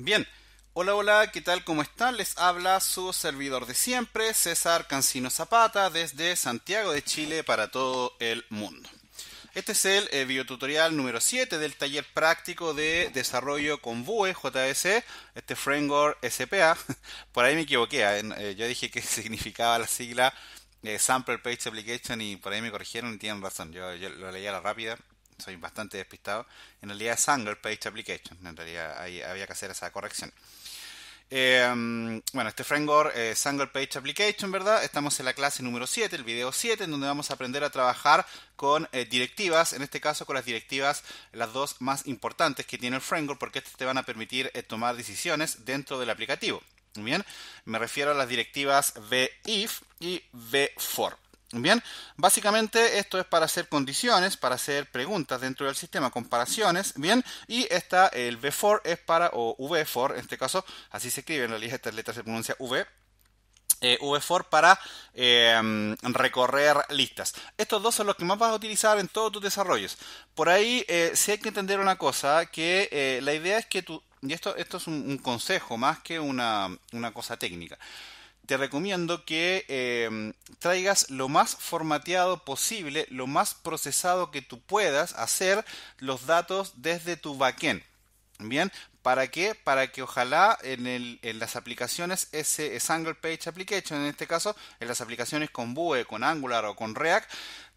Bien, hola, hola, ¿qué tal? ¿Cómo están? Les habla su servidor de siempre, César Cancino Zapata, desde Santiago de Chile para todo el mundo. Este es el eh, videotutorial número 7 del taller práctico de desarrollo con Vue e, este framework SPA. Por ahí me equivoqué, ¿eh? Eh, yo dije que significaba la sigla Sample Page Application y por ahí me corrigieron y tienen razón, yo, yo lo leía a la rápida soy bastante despistado, en realidad es Angle Page Application, en realidad ahí había que hacer esa corrección. Em, bueno, este framework es Angle Page Application, ¿verdad? Estamos en la clase número 7, el video 7, en donde vamos a aprender a trabajar con eh, directivas, en este caso con las directivas, las dos más importantes que tiene el framework, porque estas te van a permitir eh, tomar decisiones dentro del aplicativo. Bien, me refiero a las directivas vif y vfor. Bien, básicamente esto es para hacer condiciones, para hacer preguntas dentro del sistema, comparaciones, bien, y está el v4 es para, o v4 en este caso, así se escribe, en realidad esta letra se pronuncia v, eh, v4 para em, recorrer listas. Estos dos son los que más vas a utilizar en todos tus desarrollos. Por ahí eh, si hay que entender una cosa, que eh, la idea es que tú, y esto, esto es un, consejo más que una cosa técnica te recomiendo que em, traigas lo más formateado posible, lo más procesado que tú puedas hacer los datos desde tu backend. Bien, ¿Para qué? Para que ojalá en, las aplicaciones, ese eh, Single Page Application, en este caso, en las aplicaciones con Vue, con Angular o con React,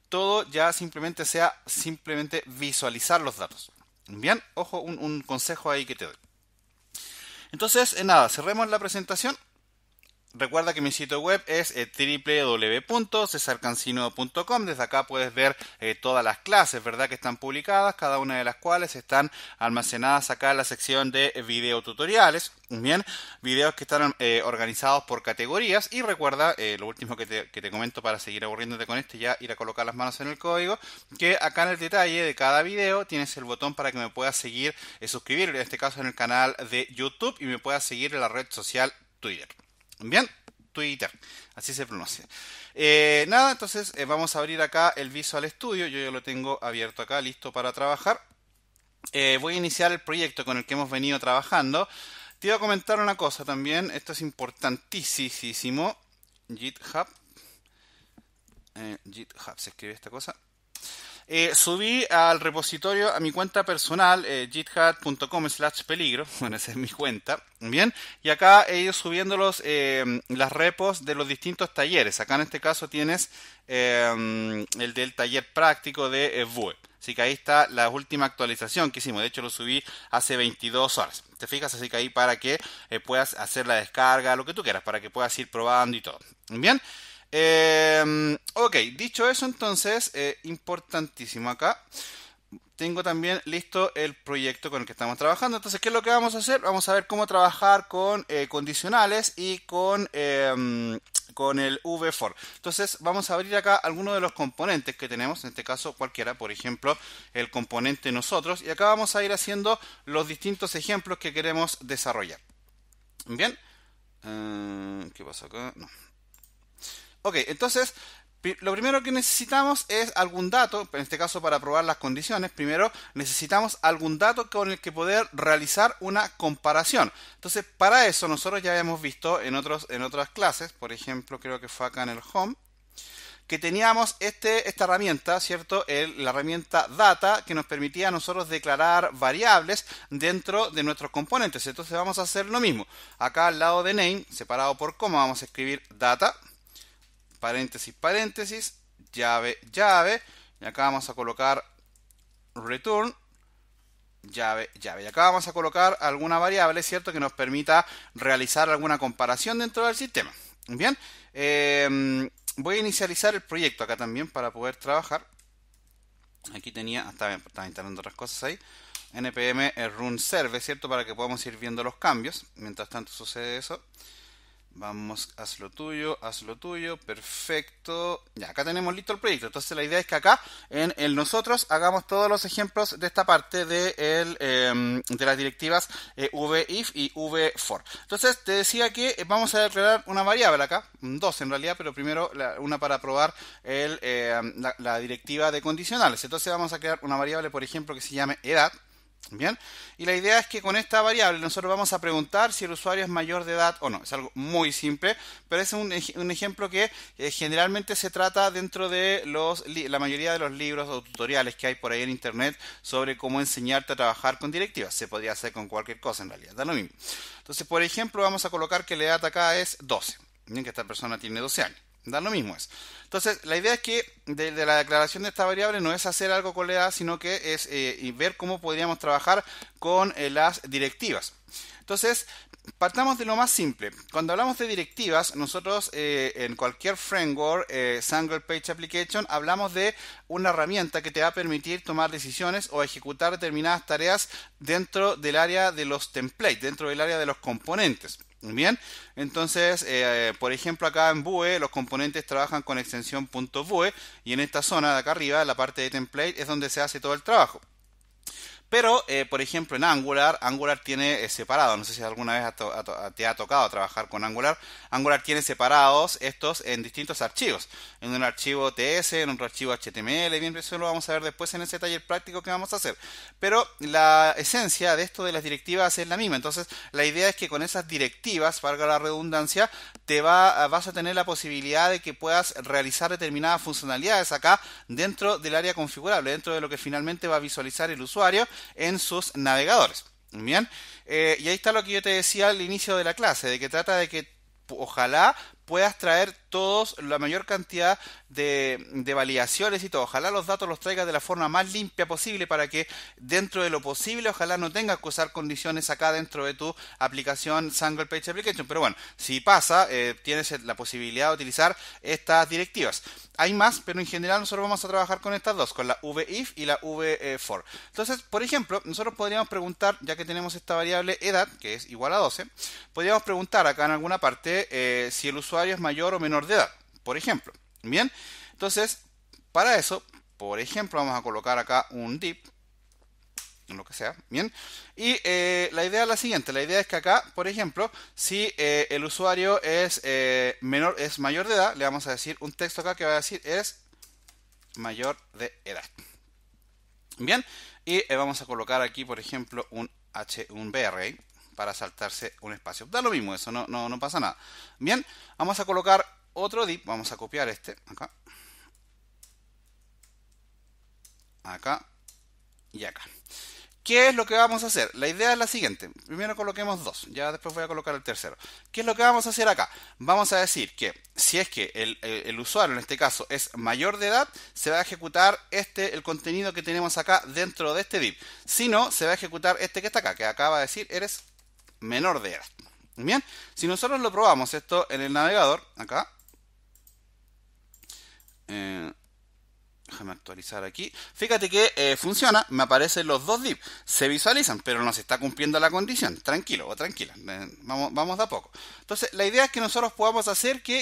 todo ya simplemente sea simplemente visualizar los datos. Bien, ojo, un, consejo ahí que te doy. Entonces, eh, nada, cerremos la presentación Recuerda que mi sitio web es eh, www.cesarcancino.com. Desde acá puedes ver eh, todas las clases, ¿verdad? Que están publicadas, cada una de las cuales están almacenadas acá en la sección de videotutoriales. Bien, videos que están eh, organizados por categorías. Y recuerda, lo último que te, comento para seguir aburriéndote con esto, ya ir a colocar las manos en el código, que acá en el detalle de cada video tienes el botón para que me puedas seguir, suscribir, en este caso en el canal de YouTube, y me puedas seguir en la red social Twitter. Bien, Twitter, así se pronuncia. Eh, nada, entonces eh, vamos a abrir acá el Visual Studio, yo ya lo tengo abierto acá, listo para trabajar. Eh, voy a iniciar el proyecto con el que hemos venido trabajando. Te iba a comentar una cosa también, esto es importantísimo. GitHub. GitHub, se escribe esta cosa. Eh, subí al repositorio a mi cuenta personal, github.com eh, slash peligro, bueno, esa es mi cuenta, bien, y acá he ido subiendo los, eh, las repos de los distintos talleres, acá en este caso tienes el del taller práctico de Vue. Así que ahí está la última actualización que hicimos. De hecho, lo subí hace 22 horas. ¿Te fijas? Así que ahí para que puedas hacer la descarga, lo que tú quieras, para que puedas ir probando y todo. Bien. Em, ok, dicho eso entonces, eh, importantísimo acá. Tengo también listo el proyecto con el que estamos trabajando. Entonces, ¿qué es lo que vamos a hacer? Vamos a ver cómo trabajar con eh, condicionales y con, em, con el V4. Entonces, vamos a abrir acá algunos de los componentes que tenemos. En este caso, cualquiera. Por ejemplo, el componente nosotros. Y acá vamos a ir haciendo los distintos ejemplos que queremos desarrollar. Bien. Eh, ¿Qué pasa acá? No, Ok, entonces lo primero que necesitamos es algún dato, en este caso para probar las condiciones, primero necesitamos algún dato con el que poder realizar una comparación. Entonces, para eso nosotros ya habíamos visto en, otras clases, por ejemplo, creo que fue acá en el home, que teníamos este, esta herramienta, ¿cierto? la herramienta data que nos permitía a nosotros declarar variables dentro de nuestros componentes. Entonces vamos a hacer lo mismo. Acá al lado de name, separado por coma, vamos a escribir data paréntesis, paréntesis, llave, llave. Y acá vamos a colocar return, llave, llave. Y acá vamos a colocar alguna variable, ¿cierto? Que nos permita realizar alguna comparación dentro del sistema. Bien, em, voy a inicializar el proyecto acá también para poder trabajar. Aquí tenía, ah, estaba, pues, estaba instalando otras cosas ahí. npm run serve, ¿cierto? Para que podamos ir viendo los cambios. Mientras tanto sucede eso. Vamos, haz lo tuyo, haz lo tuyo, perfecto. Ya, acá tenemos listo el proyecto. Entonces la idea es que acá en el nosotros hagamos todos los ejemplos de esta parte de, el, em, de las directivas eh, v VIF y for. Entonces te decía que eh, vamos a declarar una variable acá, dos en realidad, pero primero una para probar em, la directiva de condicionales. Entonces vamos a crear una variable, por ejemplo, que se llame edad Bien, y la idea es que con esta variable nosotros vamos a preguntar si el usuario es mayor de edad o no. Es algo muy simple, pero es un, ejemplo que eh, generalmente se trata dentro de los, la mayoría de los libros o tutoriales que hay por ahí en Internet sobre cómo enseñarte a trabajar con directivas. Se podría hacer con cualquier cosa en realidad, da lo mismo. Entonces, por ejemplo, vamos a colocar que la edad acá es 12. Bien, que esta persona tiene 12 años. Da lo mismo es. Entonces, la idea es que de, la declaración de esta variable no es hacer algo con la sino que es eh, ver cómo podríamos trabajar con eh, las directivas. Entonces, partamos de lo más simple. Cuando hablamos de directivas, nosotros eh, en cualquier framework, Single Page Application, hablamos de una herramienta que te va a permitir tomar decisiones o ejecutar determinadas tareas dentro del área de los templates, dentro del área de los componentes. Bien, entonces, eh, por ejemplo, acá en Vue, los componentes trabajan con extensión .vue y en esta zona de acá arriba, la parte de template, es donde se hace todo el trabajo. Pero, eh, por ejemplo, en Angular, Angular tiene eh, separado, no sé si alguna vez te ha tocado trabajar con Angular, Angular tiene separados estos en distintos archivos, en un archivo TS, en otro archivo HTML, bien, eso lo vamos a ver después en ese taller práctico que vamos a hacer. Pero la esencia de esto de las directivas es la misma, entonces la idea es que con esas directivas, valga la redundancia, te va, eh, vas a tener la posibilidad de que puedas realizar determinadas funcionalidades acá dentro del área configurable, dentro de lo que finalmente va a visualizar el usuario en sus navegadores. Bien, eh, y ahí está lo que yo te decía al inicio de la clase, de que trata de que ojalá puedas traer todos la mayor cantidad de, validaciones y todo. Ojalá los datos los traigas de la forma más limpia posible para que dentro de lo posible, ojalá no tengas que usar condiciones acá dentro de tu aplicación Sangle Page Application. Pero bueno, si pasa, eh, tienes la posibilidad de utilizar estas directivas. Hay más, pero en general nosotros vamos a trabajar con estas dos, con la VIF y la v e for. Entonces, por ejemplo, nosotros podríamos preguntar, ya que tenemos esta variable edad, que es igual a 12, podríamos preguntar acá en alguna parte eh, si el usuario es mayor o menor de edad, por ejemplo. Bien, entonces, para eso, por ejemplo, vamos a colocar acá un dip, lo que sea, bien. Y eh, la idea es la siguiente, la idea es que acá, por ejemplo, si eh, el usuario es, eh, menor, es mayor de edad, le vamos a decir un texto acá que va a decir es mayor de edad. Bien, y vamos a colocar aquí, por ejemplo, un, H, un BR, para saltarse un espacio. Da lo mismo eso, no, no, no pasa nada. Bien, vamos a colocar otro div, vamos a copiar este, acá. Acá y acá. ¿Qué es lo que vamos a hacer? La idea es la siguiente. Primero coloquemos dos, ya después voy a colocar el tercero. ¿Qué es lo que vamos a hacer acá? Vamos a decir que si es que el, usuario en este caso es mayor de edad, se va a ejecutar este, el contenido que tenemos acá dentro de este div. Si no, se va a ejecutar este que está acá, que acaba de decir eres menor de edad. Bien, si nosotros lo probamos esto en el navegador, acá, eh, déjame actualizar aquí. Fíjate que eh, funciona, me aparecen los dos div se visualizan, pero no se está cumpliendo la condición. Tranquilo o tranquila, eh, vamos, vamos de a poco. Entonces, la idea es que nosotros podamos hacer que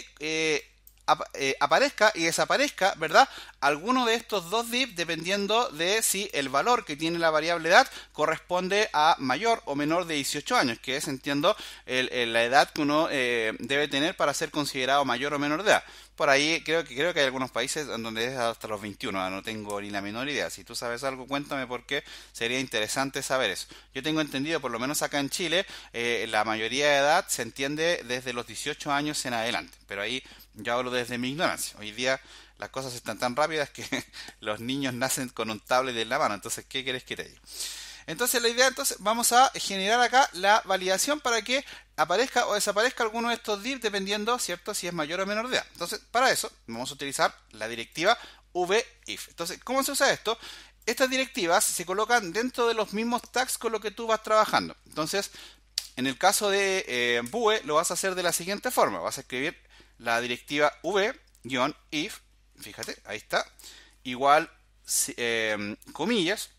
eh, aparezca y desaparezca, ¿verdad? Alguno de estos dos div dependiendo de si el valor que tiene la variable edad corresponde a mayor o menor de 18 años, que es, entiendo, la edad que uno eh, debe tener para ser considerado mayor o menor de edad. Por ahí creo que creo que hay algunos países donde es hasta los 21, ah, no tengo ni la menor idea. Si tú sabes algo, cuéntame porque sería interesante saber eso. Yo tengo entendido, por lo menos acá en Chile, eh, la mayoría de edad se entiende desde los 18 años en adelante, pero ahí ya hablo de desde mi ignorancia. Hoy día las cosas están tan rápidas que los niños nacen con un tablet en la mano. Entonces, ¿qué querés que te diga? Entonces, la idea, entonces, vamos a generar acá la validación para que aparezca o desaparezca alguno de estos div dependiendo, ¿cierto?, si es mayor o menor de edad. Entonces, para eso, vamos a utilizar la directiva VIF. Entonces, ¿cómo se usa esto? Estas directivas se colocan dentro de los mismos tags con los que tú vas trabajando. Entonces, en el caso de eh, BUE, lo vas a hacer de la siguiente forma. Vas a escribir la directiva v-if, fíjate, ahí está, igual em, comillas.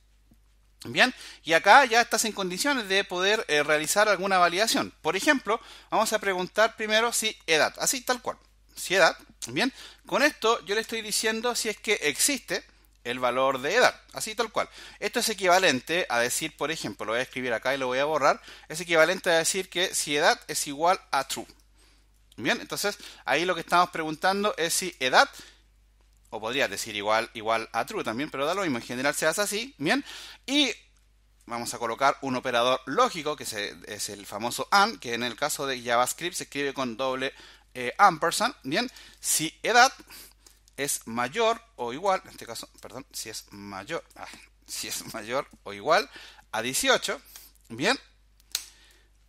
Bien, y acá ya estás en condiciones de poder eh, realizar alguna validación. Por ejemplo, vamos a preguntar primero si edad, así tal cual, si edad. Bien, con esto yo le estoy diciendo si es que existe el valor de edad, así tal cual. Esto es equivalente a decir, por ejemplo, lo voy a escribir acá y lo voy a borrar, es equivalente a decir que si edad es igual a true. Bien, entonces ahí lo que estamos preguntando es si edad, o podría decir igual, igual a true también, pero da lo mismo, en general se hace así, bien, y vamos a colocar un operador lógico, que es el famoso AND, que en el caso de JavaScript se escribe con doble eh, ampersand, bien, si edad es mayor o igual, en este caso, perdón, si es mayor, ah, si es mayor o igual a 18, bien,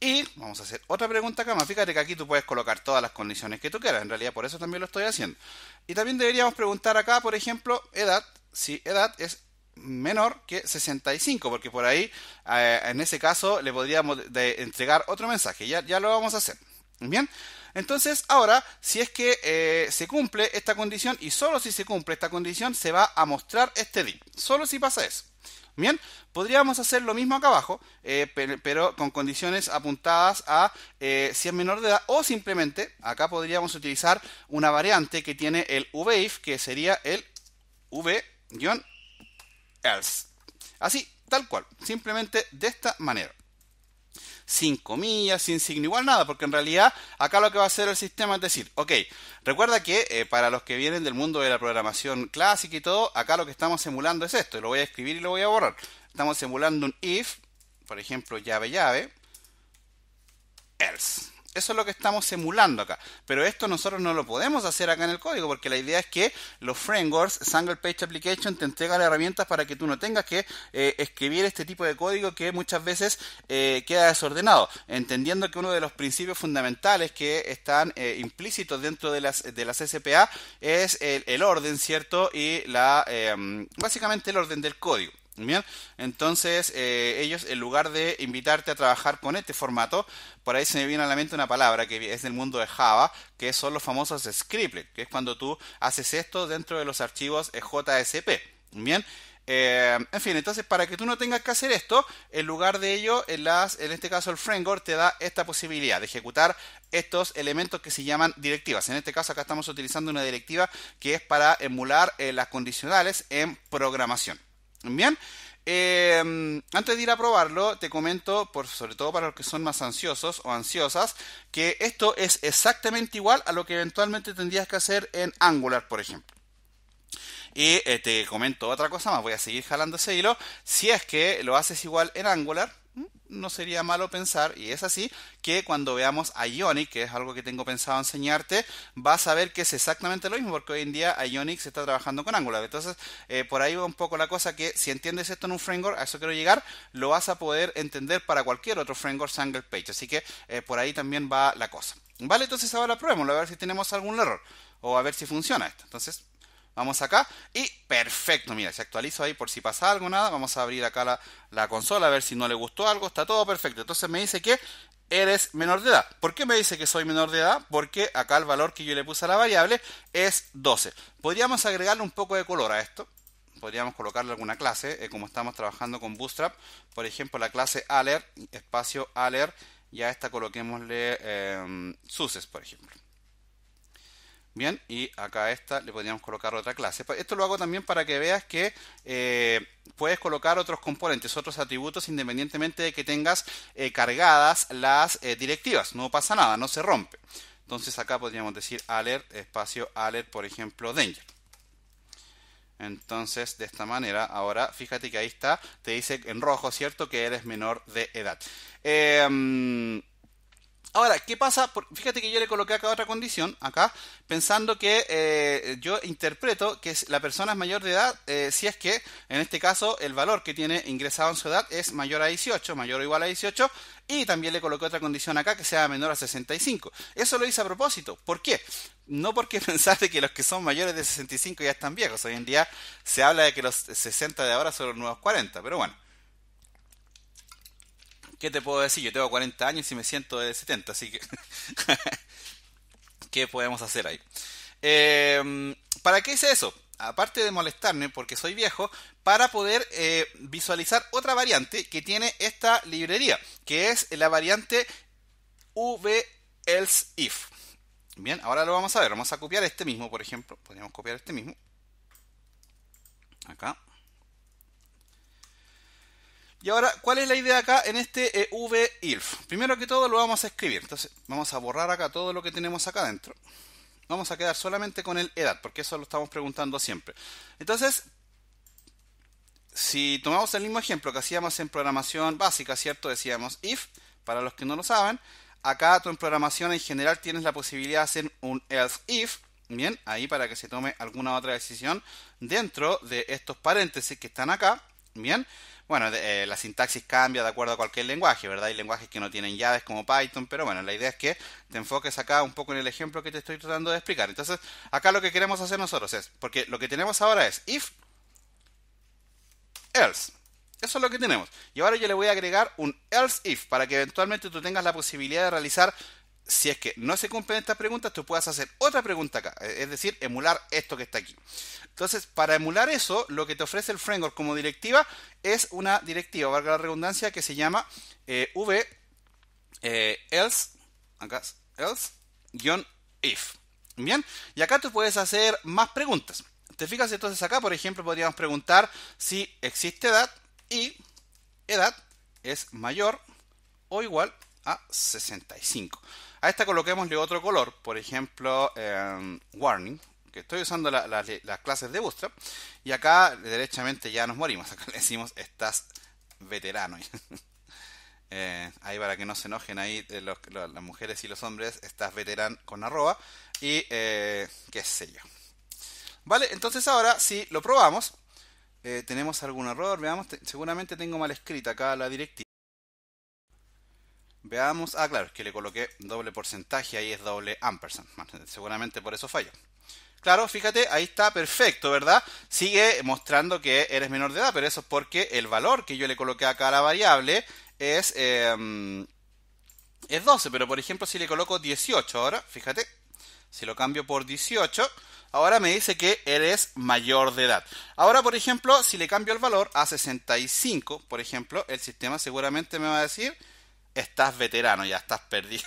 y vamos a hacer otra pregunta acá más. Fíjate que aquí tú puedes colocar todas las condiciones que tú quieras. En realidad, por eso también lo estoy haciendo. Y también deberíamos preguntar acá, por ejemplo, edad. Si edad es menor que 65, porque por ahí, eh, en ese caso, le podríamos de entregar otro mensaje. Ya, ya lo vamos a hacer. Bien. Entonces, ahora, si es que eh, se cumple esta condición, y solo si se cumple esta condición, se va a mostrar este dip. Solo si pasa eso. Bien, podríamos hacer lo mismo acá abajo, eh, pero, con condiciones apuntadas a eh, si es menor de edad o simplemente acá podríamos utilizar una variante que tiene el VIF que sería el V-else. Así, tal cual, simplemente de esta manera sin comillas, sin signo igual, nada, porque en realidad acá lo que va a hacer el sistema es decir, ok, recuerda que eh, para los que vienen del mundo de la programación clásica y todo, acá lo que estamos emulando es esto, lo voy a escribir y lo voy a borrar. Estamos emulando un if, por ejemplo, llave llave, else. Eso es lo que estamos simulando acá. Pero esto nosotros no lo podemos hacer acá en el código, porque la idea es que los frameworks, Single Page Application, te entregan herramientas para que tú no tengas que eh, escribir este tipo de código que muchas veces eh, queda desordenado. Entendiendo que uno de los principios fundamentales que están eh, implícitos dentro de las, de las SPA es el, el orden, ¿cierto? Y la básicamente el orden del código. Bien, entonces eh, ellos, en lugar de invitarte a trabajar con este formato, por ahí se me viene a la mente una palabra que es del mundo de Java, que son los famosos scripts, que es cuando tú haces esto dentro de los archivos JSP. Bien, eh, en fin, entonces para que tú no tengas que hacer esto, en lugar de ello, en, este caso el framework te da esta posibilidad de ejecutar estos elementos que se llaman directivas. En este caso acá estamos utilizando una directiva que es para emular eh, las condicionales en programación. Bien, eh, antes de ir a probarlo, te comento, por, sobre todo para los que son más ansiosos o ansiosas, que esto es exactamente igual a lo que eventualmente tendrías que hacer en Angular, por ejemplo. Y eh, te comento otra cosa más, voy a seguir jalando ese hilo. Si es que lo haces igual en Angular, no sería malo pensar, y es así, que cuando veamos a Ionic, que es algo que tengo pensado enseñarte, vas a ver que es exactamente lo mismo, porque hoy en día Ionic se está trabajando con Angular. Entonces, eh, por ahí va un poco la cosa que si entiendes esto en un framework, a eso quiero llegar, lo vas a poder entender para cualquier otro framework single page. Así que eh, por ahí también va la cosa. Vale, entonces ahora probémoslo, a ver si tenemos algún error o a ver si funciona esto. Entonces, Vamos acá y perfecto, mira, se actualizó ahí por si pasa algo, nada, vamos a abrir acá la, consola a ver si no le gustó algo, está todo perfecto. Entonces me dice que eres menor de edad. ¿Por qué me dice que soy menor de edad? Porque acá el valor que yo le puse a la variable es 12. Podríamos agregarle un poco de color a esto. Podríamos colocarle alguna clase, eh, como estamos trabajando con Bootstrap. Por ejemplo, la clase alert, espacio alert, y a esta coloquémosle em, suces, por ejemplo. Bien, y acá a esta le podríamos colocar otra clase. Pues esto lo hago también para que veas que eh, puedes colocar otros componentes, otros atributos, independientemente de que tengas eh, cargadas las eh, directivas. No pasa nada, no se rompe. Entonces acá podríamos decir alert, espacio alert, por ejemplo, danger. Entonces, de esta manera, ahora fíjate que ahí está, te dice en rojo, ¿cierto? Que eres menor de edad. Eh, Ahora, ¿qué pasa? fíjate que yo le coloqué acá otra condición, acá, pensando que eh, yo interpreto que la persona es mayor de edad eh, si es que, en este caso, el valor que tiene ingresado en su edad es mayor a 18, mayor o igual a 18, y también le coloqué otra condición acá que sea menor a 65. Eso lo hice a propósito. ¿Por qué? No porque pensaste que los que son mayores de 65 ya están viejos. Hoy en día se habla de que los 60 de ahora son los nuevos 40, pero bueno. ¿qué te puedo decir? Yo tengo 40 años y me siento de 70, así que... ¿Qué podemos hacer ahí? Em, ¿Para qué hice eso? Aparte de molestarme porque soy viejo, para poder eh, visualizar otra variante que tiene esta librería, que es la variante VElseIf. Bien, ahora lo vamos a ver. Vamos a copiar este mismo, por ejemplo. Podríamos copiar este mismo. Acá. Y ahora, ¿cuál es la idea acá en este eh, v if? Primero que todo lo vamos a escribir. Entonces, vamos a borrar acá todo lo que tenemos acá adentro. Vamos a quedar solamente con el edad, porque eso lo estamos preguntando siempre. Entonces, si tomamos el mismo ejemplo que hacíamos en programación básica, ¿cierto? Decíamos if, para los que no lo saben. Acá tú en programación en general tienes la posibilidad de hacer un else if, bien, ahí para que se tome alguna otra decisión dentro de estos paréntesis que están acá Bien, bueno, eh, la sintaxis cambia de acuerdo a cualquier lenguaje, ¿verdad? Hay lenguajes que no tienen llaves como Python, pero bueno, la idea es que te enfoques acá un poco en el ejemplo que te estoy tratando de explicar. Entonces, acá lo que queremos hacer nosotros es, porque lo que tenemos ahora es if, else. Eso es lo que tenemos. Y ahora yo le voy a agregar un else if para que eventualmente tú tengas la posibilidad de realizar si es que no se cumplen estas preguntas, tú puedas hacer otra pregunta acá, e-, es decir, emular esto que está aquí. Entonces, para emular eso, lo que te ofrece el framework como directiva es una directiva, valga la redundancia, que se llama eh, v eh, else, else, if. Bien, y acá tú puedes hacer más preguntas. Te fijas entonces acá, por ejemplo, podríamos preguntar si existe edad y edad es mayor o igual a 65. A esta coloquemosle otro color, por ejemplo, em, warning, que estoy usando las clases de Bootstrap, y acá derechamente ya nos morimos, acá le decimos estás veterano. Eh, ahí para que no se enojen ahí eh, las mujeres y los hombres, estás veterano con arroba, y eh, qué sé yo. Vale, entonces ahora si lo probamos, tenemos algún error, veamos, seguramente tengo mal escrita acá la directiva. Veamos, ah claro, que le coloqué doble porcentaje, ahí es doble ampersand, seguramente por eso falla. Claro, fíjate, ahí está perfecto, ¿verdad? Sigue mostrando que eres menor de edad, pero eso es porque el valor que yo le coloqué acá a la variable es, em, es 12, pero por ejemplo si le coloco 18 ahora, fíjate, si lo cambio por 18, ahora me dice que eres mayor de edad. Ahora, por ejemplo, si le cambio el valor a 65, por ejemplo, el sistema seguramente me va a decir estás veterano, ya estás perdido.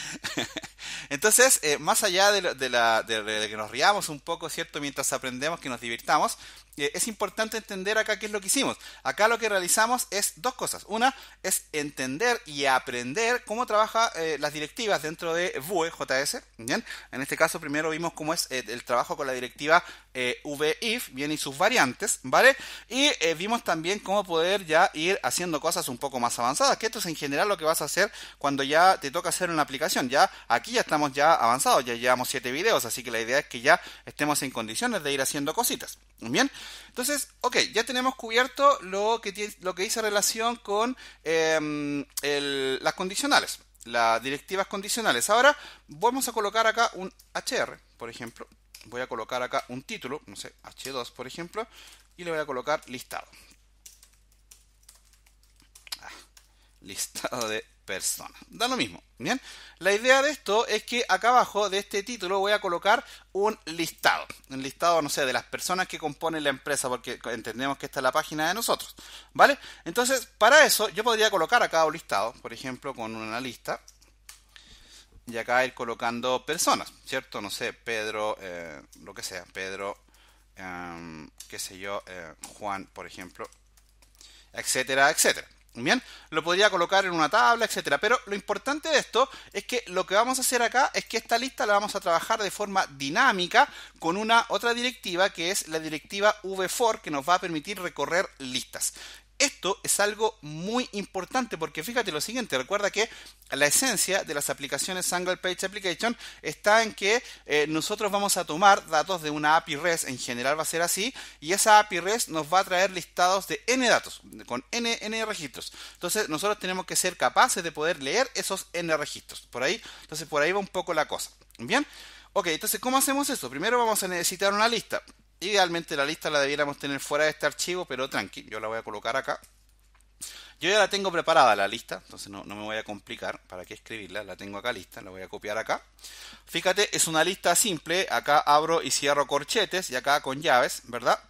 Entonces, eh, más allá de, la, que nos riamos un poco, ¿cierto? Mientras aprendemos, que nos divirtamos, eh, es importante entender acá qué es lo que hicimos. Acá lo que realizamos es dos cosas. Una es entender y aprender cómo trabaja eh, las directivas dentro de VUE ¿bien? En este caso, primero vimos cómo es el trabajo con la directiva eh, v-if bien y sus variantes, ¿vale? Y eh, vimos también cómo poder ya ir haciendo cosas un poco más avanzadas, que esto es en general lo que vas a hacer cuando ya te toca hacer una aplicación. Ya aquí ya estamos ya avanzados, ya llevamos 7 videos, así que la idea es que ya estemos en condiciones de ir haciendo cositas. Bien, entonces, ok, ya tenemos cubierto lo que, tiene, lo que dice relación con em, las condicionales, las directivas condicionales. Ahora vamos a colocar acá un HR, por ejemplo voy a colocar acá un título, no sé, H2 por ejemplo, y le voy a colocar listado. Ah, listado de personas. Da lo mismo, ¿bien? La idea de esto es que acá abajo de este título voy a colocar un listado. Un listado, no sé, de las personas que componen la empresa, porque entendemos que esta es la página de nosotros, ¿vale? Entonces, para eso yo podría colocar acá un listado, por ejemplo, con una lista y acá ir colocando personas, ¿cierto? No sé, Pedro, eh, lo que sea, Pedro, em, qué sé yo, eh, Juan, por ejemplo, etcétera, etcétera. Bien, lo podría colocar en una tabla, etcétera. Pero lo importante de esto es que lo que vamos a hacer acá es que esta lista la vamos a trabajar de forma dinámica con una otra directiva que es la directiva v4 que nos va a permitir recorrer listas. Esto es algo muy importante porque fíjate lo siguiente, recuerda que la esencia de las aplicaciones Sangle Page Application está en que eh, nosotros vamos a tomar datos de una API REST, en general va a ser así, y esa API REST nos va a traer listados de n datos, con n, n registros. Entonces nosotros tenemos que ser capaces de poder leer esos n registros. Por ahí, entonces por ahí va un poco la cosa. Bien, ok, entonces ¿cómo hacemos eso? Primero vamos a necesitar una lista. Idealmente la lista la debiéramos tener fuera de este archivo, pero tranqui, yo la voy a colocar acá. Yo ya la tengo preparada la lista, entonces no, no me voy a complicar para qué escribirla, la tengo acá lista, la voy a copiar acá. Fíjate, es una lista simple, acá abro y cierro corchetes y acá con llaves, ¿verdad?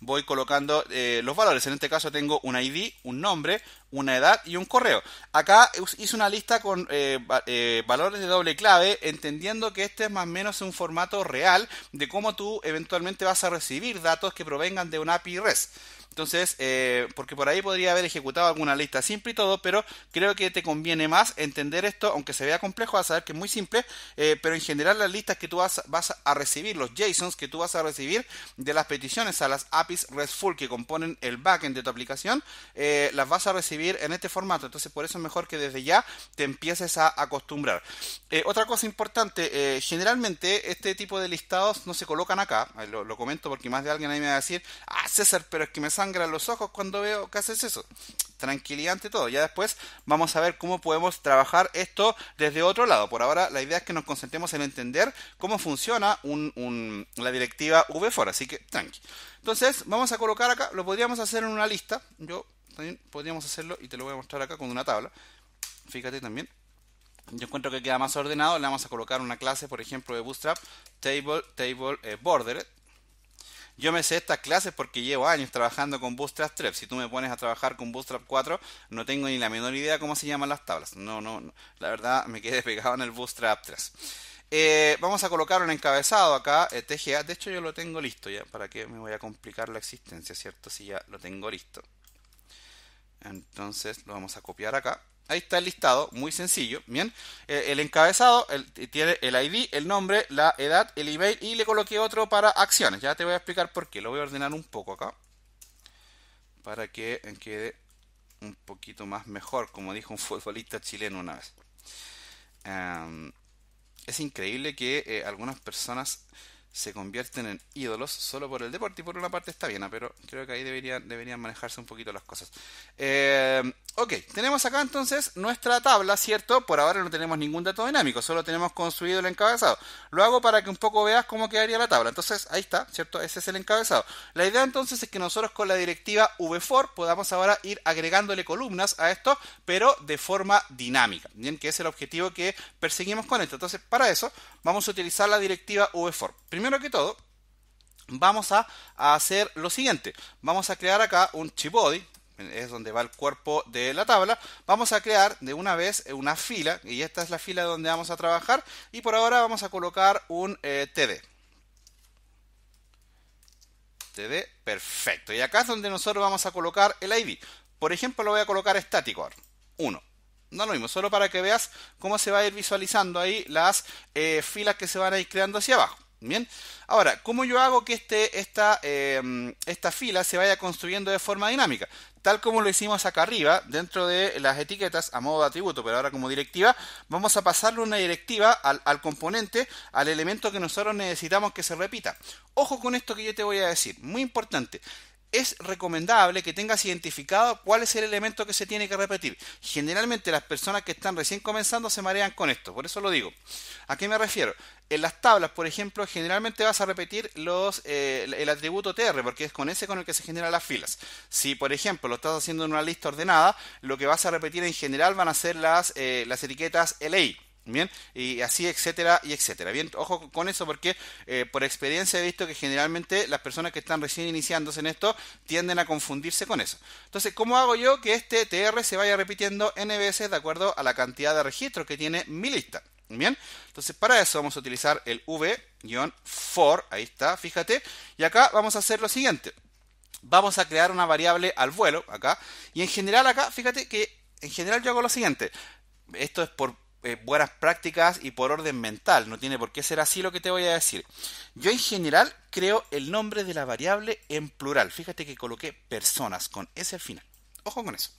voy colocando eh, los valores. En este caso tengo un ID, un nombre, una edad y un correo. Acá hice una lista con eh, eh, valores de doble clave, entendiendo que este es más o menos un formato real de cómo tú eventualmente vas a recibir datos que provengan de una API REST. Entonces, eh, porque por ahí podría haber ejecutado alguna lista simple y todo, pero creo que te conviene más entender esto, aunque se vea complejo, a saber que es muy simple, eh, pero en general las listas que tú vas, vas, a recibir, los JSONs que tú vas a recibir de las peticiones a las APIs RESTful que componen el backend de tu aplicación, eh, las vas a recibir en este formato. Entonces, por eso es mejor que desde ya te empieces a acostumbrar. Eh, otra cosa importante, generalmente este tipo de listados no se colocan acá, lo, comento porque más de alguien ahí me va a decir, ah, César, pero es que me en los ojos cuando veo que haces eso. Tranquilidad ante todo. Ya después vamos a ver cómo podemos trabajar esto desde otro lado. Por ahora la idea es que nos concentremos en entender cómo funciona un, un, la directiva VFOR. Así que tranqui. Entonces vamos a colocar acá. Lo podríamos hacer en una lista. Yo también podríamos hacerlo y te lo voy a mostrar acá con una tabla. Fíjate también. Yo encuentro que queda más ordenado. Le vamos a colocar una clase, por ejemplo, de Bootstrap, table, table, eh, border, yo me sé estas clases porque llevo años trabajando con Bootstrap 3. Si tú me pones a trabajar con Bootstrap 4, no tengo ni la menor idea cómo se llaman las tablas. No, no, la verdad me quedé pegado en el Bootstrap 3. Eh, vamos a colocar un encabezado acá, eh, TGA. De hecho, yo lo tengo listo ya. ¿Para qué me voy a complicar la existencia, cierto? Si ya lo tengo listo. Entonces lo vamos a copiar acá. Ahí está el listado, muy sencillo, ¿bien? Eh, el encabezado tiene el ID, el nombre, la edad, el email y le coloqué otro para acciones. Ya te voy a explicar por qué, lo voy a ordenar un poco acá. Para que quede un poquito más mejor, como dijo un futbolista chileno una vez. es increíble que eh, algunas personas se convierten en ídolos solo por el deporte. Y por una parte está bien, pero creo que ahí deberían, deberían manejarse un poquito las cosas. Eh, ok, tenemos acá entonces nuestra tabla, ¿cierto? Por ahora no tenemos ningún dato dinámico, solo tenemos construido el encabezado. Lo hago para que un poco veas cómo quedaría la tabla. Entonces, ahí está, ¿cierto? Ese es el encabezado. La idea entonces es que nosotros con la directiva v4 podamos ahora ir agregándole columnas a esto, pero de forma dinámica. Bien, que es el objetivo que perseguimos con esto. Entonces, para eso vamos a utilizar la directiva v4, Primero primero que todo, vamos a, hacer lo siguiente. Vamos a crear acá un body, es donde va el cuerpo de la tabla, vamos a crear de una vez una fila, y esta es la fila donde vamos a trabajar, y por ahora vamos a colocar un eh, TD. TD, perfecto. Y acá es donde nosotros vamos a colocar el ID. Por ejemplo, lo voy a colocar estático ahora, 1. No lo mismo, solo para que veas cómo se va a ir visualizando ahí las eh, filas que se van a ir creando hacia abajo. Bien, ahora, ¿cómo yo hago que este, esta, eh, esta fila se vaya construyendo de forma dinámica? Tal como lo hicimos acá arriba, dentro de las etiquetas a modo de atributo, pero ahora como directiva, vamos a pasarle una directiva al, al componente, al elemento que nosotros necesitamos que se repita. Ojo con esto que yo te voy a decir, muy importante es recomendable que tengas identificado cuál es el elemento que se tiene que repetir. Generalmente las personas que están recién comenzando se marean con esto, por eso lo digo. ¿A qué me refiero? En las tablas, por ejemplo, generalmente vas a repetir los, eh, el atributo tr, porque es con ese con el que se generan las filas. Si, por ejemplo, lo estás haciendo en una lista ordenada, lo que vas a repetir en general van a ser las, eh, las etiquetas li. Bien, y así, etcétera, y etcétera. Bien, ojo con eso porque eh, por experiencia he visto que generalmente las personas que están recién iniciándose en esto tienden a confundirse con eso. Entonces, ¿cómo hago yo que este TR se vaya repitiendo n veces de acuerdo a la cantidad de registros que tiene mi lista? Bien, entonces para eso vamos a utilizar el v-for, ahí está, fíjate, y acá vamos a hacer lo siguiente. Vamos a crear una variable al vuelo acá, y en general acá, fíjate que en general yo hago lo siguiente. Esto es por eh, buenas prácticas y por orden mental. No tiene por qué ser así lo que te voy a decir. Yo en general creo el nombre de la variable en plural. Fíjate que coloqué personas con S al final. Ojo con eso.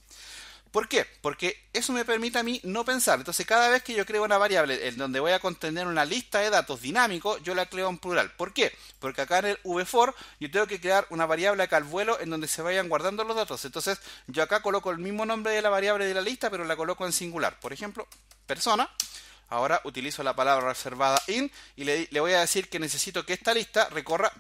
¿Por qué? Porque eso me permite a mí no pensar. Entonces, cada vez que yo creo una variable en donde voy a contener una lista de datos dinámicos, yo la creo en plural. ¿Por qué? Porque acá en el v4 yo tengo que crear una variable acá al vuelo en donde se vayan guardando los datos. Entonces, yo acá coloco el mismo nombre de la variable de la lista, pero la coloco en singular. Por ejemplo, persona. Ahora utilizo la palabra reservada in y le voy a decir que necesito que esta lista recorra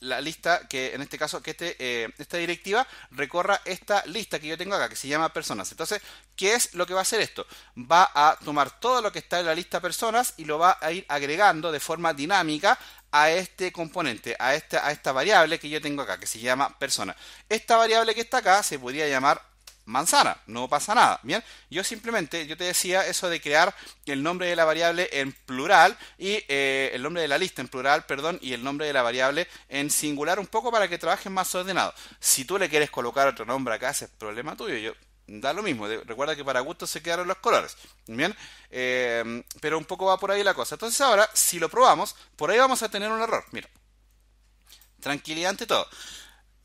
la lista que en este caso que este, eh, esta directiva recorra esta lista que yo tengo acá que se llama personas entonces qué es lo que va a hacer esto va a tomar todo lo que está en la lista personas y lo va a ir agregando de forma dinámica a este componente a esta a esta variable que yo tengo acá que se llama persona esta variable que está acá se podría llamar manzana, no pasa nada, ¿bien? Yo simplemente, yo te decía eso de crear el nombre de la variable en plural y eh, el nombre de la lista en plural, perdón, y el nombre de la variable en singular un poco para que trabajen más ordenado. Si tú le quieres colocar otro nombre acá, ese es problema tuyo, yo da lo mismo. Recuerda que para gusto se quedaron los colores. Bien, em, pero un poco va por ahí la cosa. Entonces ahora, si lo probamos, por ahí vamos a tener un error. Mira, tranquilidad ante todo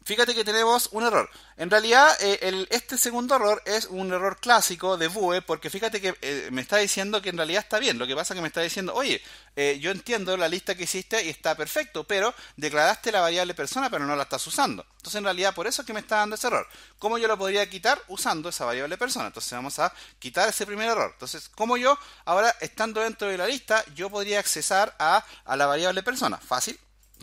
fíjate que tenemos un error. En realidad, eh, el, este segundo error es un error clásico de Vue, porque fíjate que eh, me está diciendo que en realidad está bien. Lo que pasa es que me está diciendo, oye, eh, yo entiendo la lista que hiciste y está perfecto, pero declaraste la variable persona, pero no la estás usando. Entonces, en realidad, por eso es que me está dando ese error. ¿Cómo yo lo podría quitar? Usando esa variable persona. Entonces, vamos a quitar ese primer error. Entonces, ¿cómo yo, ahora estando dentro de la lista, yo podría accesar a, a la variable persona? Fácil,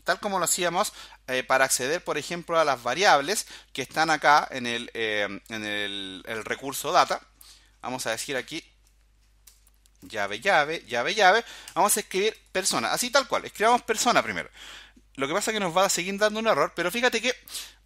tal como lo hacíamos eh, para acceder, por ejemplo, a las variables que están acá eh, en el, el recurso data. Vamos a decir aquí llave, llave, llave, llave. Vamos a escribir persona, así tal cual. Escribamos persona primero. Lo que pasa es que nos va a seguir dando un error, pero fíjate que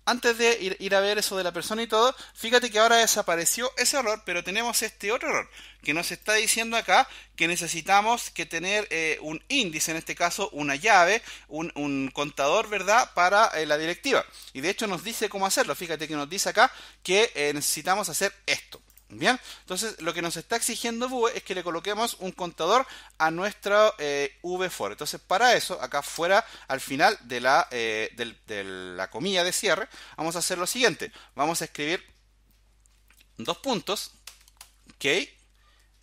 antes de ir, a ver eso de la persona y todo, fíjate que ahora desapareció ese error, pero tenemos este otro error que nos está diciendo acá que necesitamos que tener eh, un índice, en este caso una llave, un, contador, ¿verdad?, para eh, la directiva. Y de hecho nos dice cómo hacerlo. Fíjate que nos dice acá que eh, necesitamos hacer esto. Bien, entonces lo que nos está exigiendo Vue es que le coloquemos un contador a nuestro eh, v VFOR. Entonces, para eso, acá fuera, al final eh, de la, comilla de cierre, vamos a hacer lo siguiente. Vamos a escribir dos puntos, que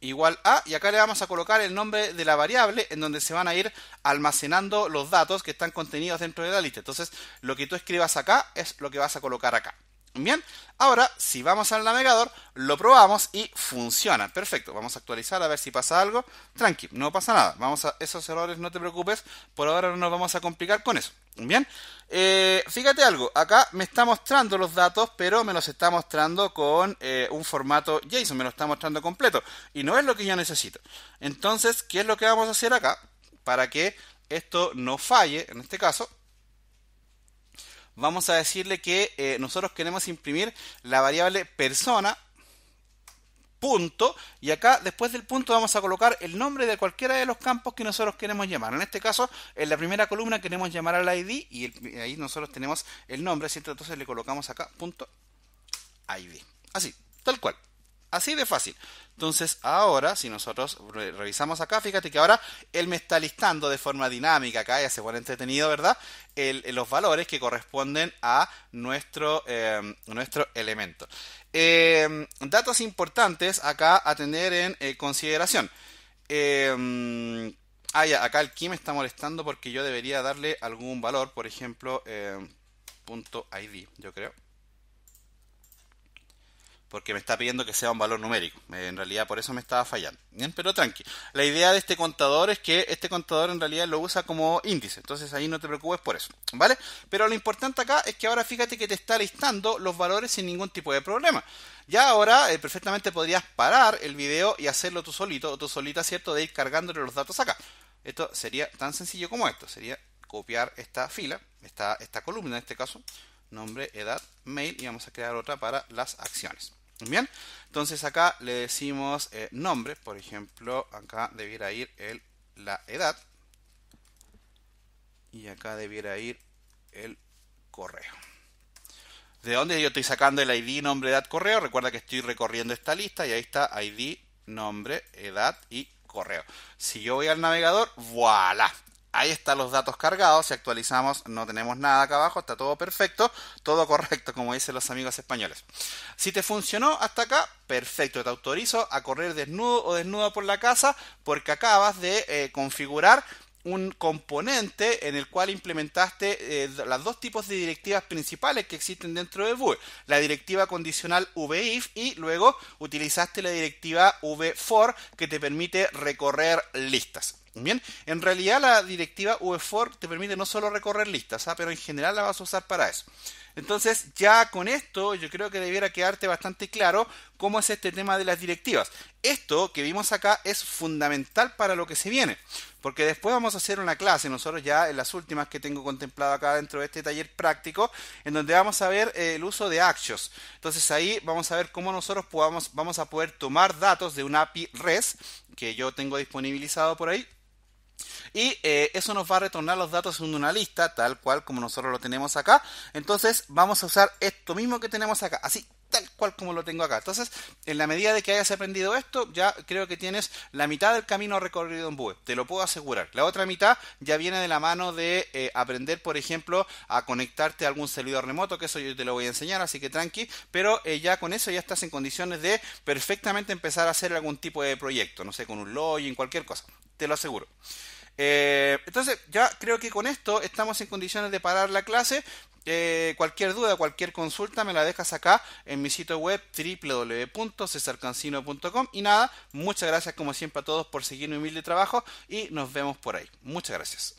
igual a, y acá le vamos a colocar el nombre de la variable en donde se van a ir almacenando los datos que están contenidos dentro de la lista. Entonces, lo que tú escribas acá es lo que vas a colocar acá. Bien, ahora si vamos al navegador, lo probamos y funciona. Perfecto, vamos a actualizar a ver si pasa algo. Tranqui, no pasa nada. Vamos a esos errores, no te preocupes. Por ahora no nos vamos a complicar con eso. Bien, eh, fíjate algo. Acá me está mostrando los datos, pero me los está mostrando con eh, un formato JSON. Me lo está mostrando completo. Y no es lo que yo necesito. Entonces, ¿qué es lo que vamos a hacer acá? Para que esto no falle, en este caso, vamos a decirle que eh, nosotros queremos imprimir la variable persona punto y acá después del punto vamos a colocar el nombre de cualquiera de los campos que nosotros queremos llamar en este caso en la primera columna queremos llamar al id y ahí nosotros tenemos el nombre cierto entonces le colocamos acá punto id así tal cual Así de fácil. Entonces ahora, si nosotros revisamos acá, fíjate que ahora él me está listando de forma dinámica, acá ya se pone entretenido, ¿verdad? Eh, los valores que corresponden a nuestro, em, nuestro elemento. Em, datos importantes acá a tener en eh, consideración. Em, ah, ya, acá el key me está molestando porque yo debería darle algún valor, por ejemplo, punto .id, yo creo porque me está pidiendo que sea un valor numérico. Eh, en realidad por eso me estaba fallando. pero tranqui. La idea de este contador es que este contador en realidad lo usa como índice. Entonces ahí no te preocupes por eso. ¿Vale? Pero lo importante acá es que ahora fíjate que te está listando los valores sin ningún tipo de problema. Ya ahora eh, perfectamente podrías parar el video y hacerlo tú solito o tú solita, ¿cierto? De ir cargándole los datos acá. Esto sería tan sencillo como esto. Sería copiar esta fila, esta columna en este caso, nombre, edad, mail y vamos a crear otra para las acciones. Bien, entonces acá le decimos eh, nombre, por ejemplo, acá debiera ir el, la edad y acá debiera ir el correo. ¿De dónde yo estoy sacando el ID, nombre, edad, correo? Recuerda que estoy recorriendo esta lista y ahí está ID, nombre, edad y correo. Si yo voy al navegador, voilà, Ahí están los datos cargados. Si actualizamos, no tenemos nada acá abajo. Está todo perfecto. Todo correcto, como dicen los amigos españoles. Si te funcionó hasta acá, perfecto. Te autorizo a correr desnudo o desnuda por la casa porque acabas de eh, configurar un componente en el cual implementaste eh, las los dos tipos de directivas principales que existen dentro de Vue. la directiva condicional VIF y luego utilizaste la directiva VFOR que te permite recorrer listas. Bien, en realidad la directiva VFOR te permite no solo recorrer listas, ¿ah? pero en general la vas a usar para eso. Entonces, ya con esto, yo creo que debiera quedarte bastante claro cómo es este tema de las directivas. Esto que vimos acá es fundamental para lo que se viene, porque después vamos a hacer una clase, nosotros ya en las últimas que tengo contemplado acá dentro de este taller práctico, en donde vamos a ver eh, el uso de Axios. Entonces ahí vamos a ver cómo nosotros podamos, vamos a poder tomar datos de una API REST que yo tengo disponibilizado por ahí y eh, eso nos va a retornar los datos en una lista, tal cual como nosotros lo tenemos acá. Entonces vamos a usar esto mismo que tenemos acá, así tal cual como lo tengo acá. Entonces, en la medida de que hayas aprendido esto, ya creo que tienes la mitad del camino recorrido en BUE, te lo puedo asegurar. La otra mitad ya viene de la mano de eh, aprender, por ejemplo, a conectarte a algún servidor remoto, que eso yo te lo voy a enseñar, así que tranqui, pero eh, ya con eso ya estás en condiciones de perfectamente empezar a hacer algún tipo de proyecto, no sé, con un login, cualquier cosa, te lo aseguro. Eh, entonces, ya creo que con esto estamos en condiciones de parar la clase. Eh, cualquier duda, cualquier consulta me la dejas acá en mi sitio web www.cesarcancino.com. Y nada, muchas gracias como siempre a todos por seguir mi humilde trabajo y nos vemos por ahí. Muchas gracias.